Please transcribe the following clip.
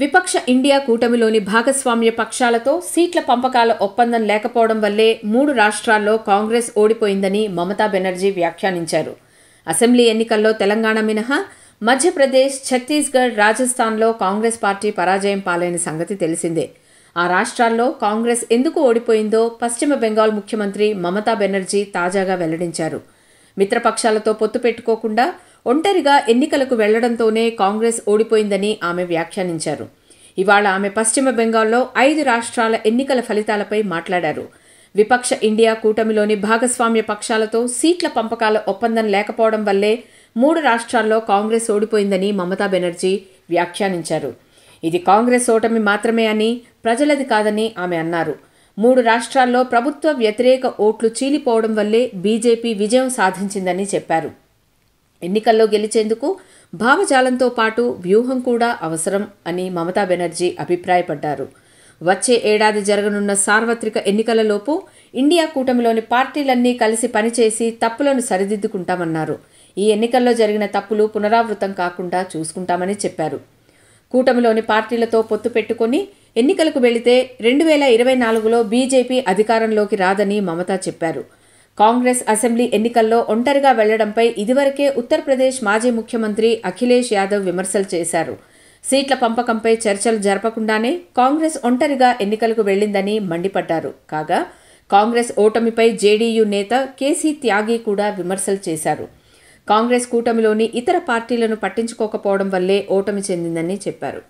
విపక్ష ఇండియా కూటమిలోని భాగస్వామ్య పక్షాలతో సీట్ల పంపకాల ఒప్పందం లేకపోవడం వల్లే మూడు రాష్ట్రాల్లో కాంగ్రెస్ ఓడిపోయిందని మమతా బెనర్జీ వ్యాఖ్యానించారు అసెంబ్లీ ఎన్నికల్లో తెలంగాణ మినహా మధ్యప్రదేశ్ ఛత్తీస్గఢ్ రాజస్థాన్లో కాంగ్రెస్ పార్టీ పరాజయం పాలైన సంగతి తెలిసిందే ఆ రాష్ట్రాల్లో కాంగ్రెస్ ఎందుకు ఓడిపోయిందో పశ్చిమ బెంగాల్ ముఖ్యమంత్రి మమతా బెనర్జీ తాజాగా వెల్లడించారు మిత్రపక్షాలతో పొత్తు పెట్టుకోకుండా ఒంటరిగా ఎన్నికలకు వెళ్లడంతోనే కాంగ్రెస్ ఓడిపోయిందని ఆమె వ్యాఖ్యానించారు ఇవాళ ఆమె పశ్చిమ బెంగాల్లో ఐదు రాష్ట్రాల ఎన్నికల ఫలితాలపై మాట్లాడారు విపక్ష ఇండియా కూటమిలోని భాగస్వామ్య పక్షాలతో సీట్ల పంపకాల ఒప్పందం లేకపోవడం వల్లే మూడు రాష్ట్రాల్లో కాంగ్రెస్ ఓడిపోయిందని మమతా బెనర్జీ వ్యాఖ్యానించారు ఇది కాంగ్రెస్ ఓటమి మాత్రమే అని ప్రజలది కాదని ఆమె అన్నారు మూడు రాష్ట్రాల్లో ప్రభుత్వ వ్యతిరేక ఓట్లు చీలిపోవడం వల్లే బీజేపీ విజయం సాధించిందని చెప్పారు ఎన్నికల్లో గెలిచేందుకు భావజాలంతో పాటు వ్యూహం కూడా అవసరం అని మమతా బెనర్జీ అభిప్రాయపడ్డారు వచ్చే ఏడాది జరగనున్న సార్వత్రిక ఎన్నికలలోపు ఇండియా కూటమిలోని పార్టీలన్నీ కలిసి పనిచేసి తప్పులను సరిదిద్దుకుంటామన్నారు ఈ ఎన్నికల్లో జరిగిన తప్పులు పునరావృతం కాకుండా చూసుకుంటామని చెప్పారు కూటమిలోని పార్టీలతో పొత్తు పెట్టుకుని ఎన్నికలకు వెళితే రెండు వేల ఇరవై నాలుగులో బీజేపీ అధికారంలోకి రాదని మమతా చెప్పారు కాంగ్రెస్ అసెంబ్లీ ఎన్నికల్లో ఒంటరిగా వెళ్లడంపై ఇదివరకే ఉత్తరప్రదేశ్ మాజీ ముఖ్యమంత్రి అఖిలేష్ యాదవ్ విమర్శలు చేశారు సీట్ల పంపకంపై చర్చలు జరపకుండానే కాంగ్రెస్ ఒంటరిగా ఎన్నికలకు వెళ్లిందని మండిపడ్డారు కాగా కాంగ్రెస్ ఓటమిపై జేడీయూ నేత కేసీ త్యాగి కూడా విమర్శలు చేశారు కాంగ్రెస్ కూటమిలోని ఇతర పార్టీలను పట్టించుకోకపోవడం వల్లే ఓటమి చెందిందని చెప్పారు